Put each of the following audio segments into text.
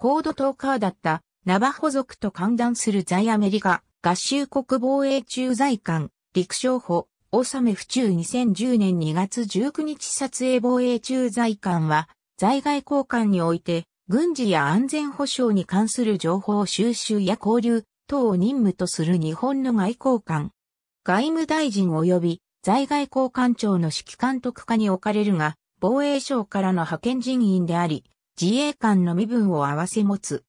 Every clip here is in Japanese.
コードトーカーだったナバホ族と歓談する在アメリカ合衆国防衛駐在官陸将補オサメ府中2010年2月19日撮影防衛駐在官は在外交館において軍事や安全保障に関する情報収集や交流等を任務とする日本の外交官。外務大臣及び在外交官庁の指揮監督下に置かれるが、防衛省からの派遣人員であり、自衛官の身分を合わせ持つ。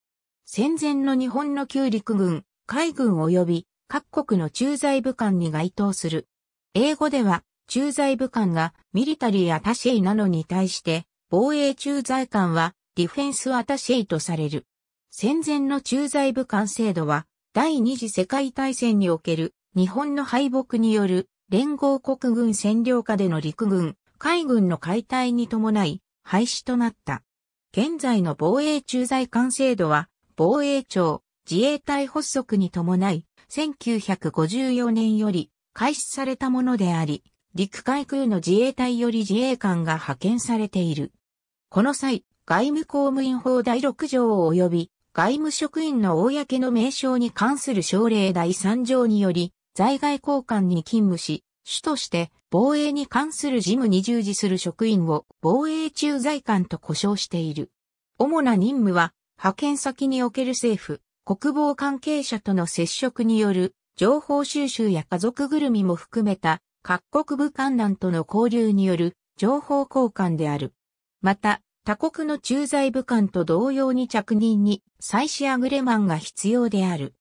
戦前の日本の旧陸軍、海軍及び各国の駐在武官に該当する。英語では、駐在武官がミリタリーアタシェイなのに対して、防衛駐在官はディフェンスアタシェイとされる。戦前の駐在武官制度は、第二次世界大戦における日本の敗北による連合国軍占領下での陸軍、海軍の解体に伴い廃止となった。現在の防衛駐在官制度は、防衛庁、自衛隊発足に伴い、1954年より開始されたものであり、陸海空の自衛隊より自衛官が派遣されている。この際、外務公務員法第6条及び、外務職員の公の名称に関する省令第3条により、在外交館に勤務し、主として防衛に関する事務に従事する職員を防衛駐在官と呼称している。主な任務は、派遣先における政府、国防関係者との接触による情報収集や家族ぐるみも含めた各国武官団との交流による情報交換である。また、他国の駐在武官と同様に着任に妻子アグレマンが必要である。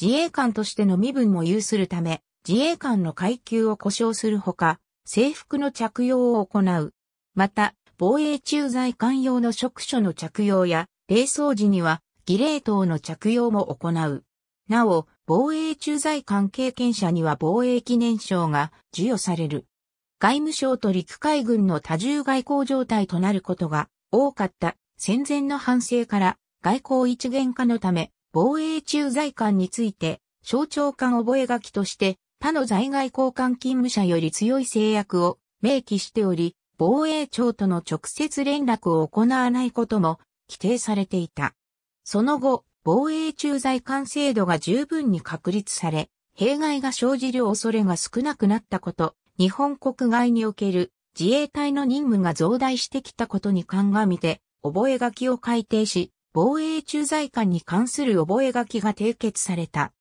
自衛官としての身分も有するため、自衛官の階級を故障するほか、制服の着用を行う。また、防衛駐在官用の職所の着用や、礼装時には、儀礼等の着用も行う。なお、防衛駐在官経験者には防衛記念賞が授与される。外務省と陸海軍の多重外交状態となることが多かった戦前の反省から外交一元化のため防衛駐在官について省庁官覚書として他の在外交換勤務者より強い制約を明記しており、防衛庁との直接連絡を行わないことも規定されていた。その後、防衛駐在官制度が十分に確立され、弊害が生じる恐れが少なくなったこと、日本国外における自衛隊の任務が増大してきたことに鑑みて、覚書を改定し、防衛駐在官に関する覚書が締結された。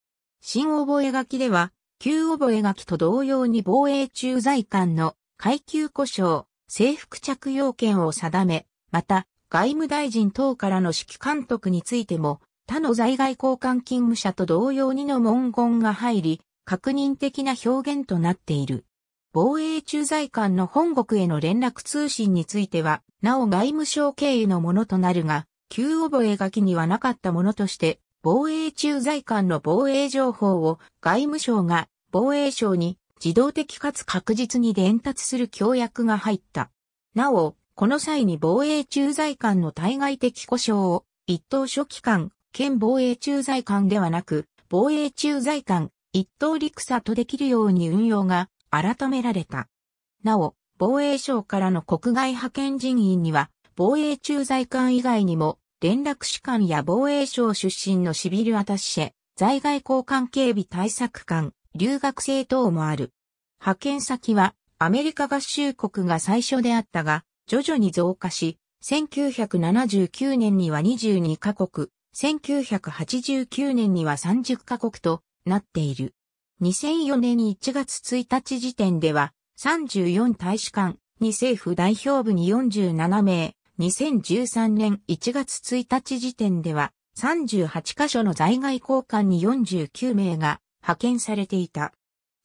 新覚書では、旧覚書と同様に防衛駐在官の階級故障、制服着用権を定め、また、外務大臣等からの指揮監督についても、他の在外交換勤務者と同様にの文言が入り、確認的な表現となっている。防衛駐在官の本国への連絡通信については、なお外務省経由のものとなるが、旧覚書にはなかったものとして、防衛駐在官の防衛情報を外務省が防衛省に自動的かつ確実に伝達する協約が入った。なお、この際に防衛駐在官の対外的故障を一等書記官、兼防衛駐在官ではなく、防衛駐在官、一等陸佐とできるように運用が改められた。なお、防衛省からの国外派遣人員には、防衛駐在官以外にも、連絡士官や防衛省出身のシビルアタッシェ、在外交換警備対策官、留学生等もある。派遣先はアメリカ合衆国が最初であったが、徐々に増加し、1979年には22カ国、1989年には30カ国となっている。2004年1月1日時点では34大使館に政府代表部に47名、2013年1月1日時点では、38カ所の在外交換に49名が派遣されていた。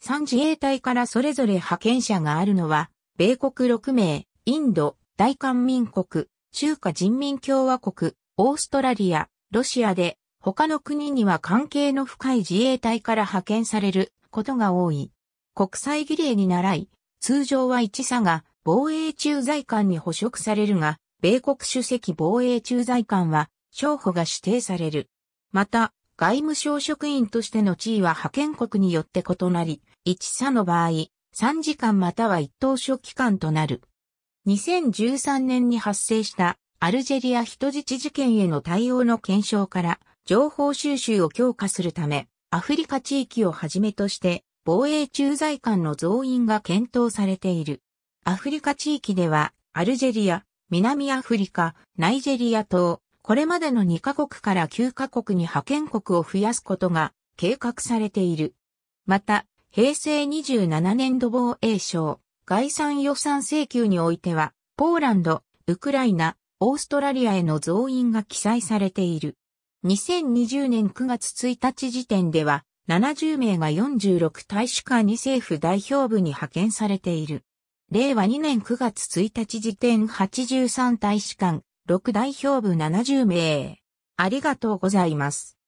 3自衛隊からそれぞれ派遣者があるのは、米国6名、インド、大韓民国、中華人民共和国、オーストラリア、ロシアで、他の国には関係の深い自衛隊から派遣されることが多い。国際儀礼に習い、通常は一差が防衛駐在官に捕食されるが、米国主席防衛駐在官は、商法が指定される。また、外務省職員としての地位は派遣国によって異なり、一差の場合、3時間または一等書期間となる。2013年に発生したアルジェリア人質事件への対応の検証から情報収集を強化するため、アフリカ地域をはじめとして防衛駐在官の増員が検討されている。アフリカ地域ではアルジェリア、南アフリカ、ナイジェリア等、これまでの2カ国から9カ国に派遣国を増やすことが計画されている。また、平成27年度防衛省、概算予算請求においては、ポーランド、ウクライナ、オーストラリアへの増員が記載されている。2020年9月1日時点では、70名が46大使館に政府代表部に派遣されている。令和2年9月1日時点83大使館、6代表部70名。ありがとうございます。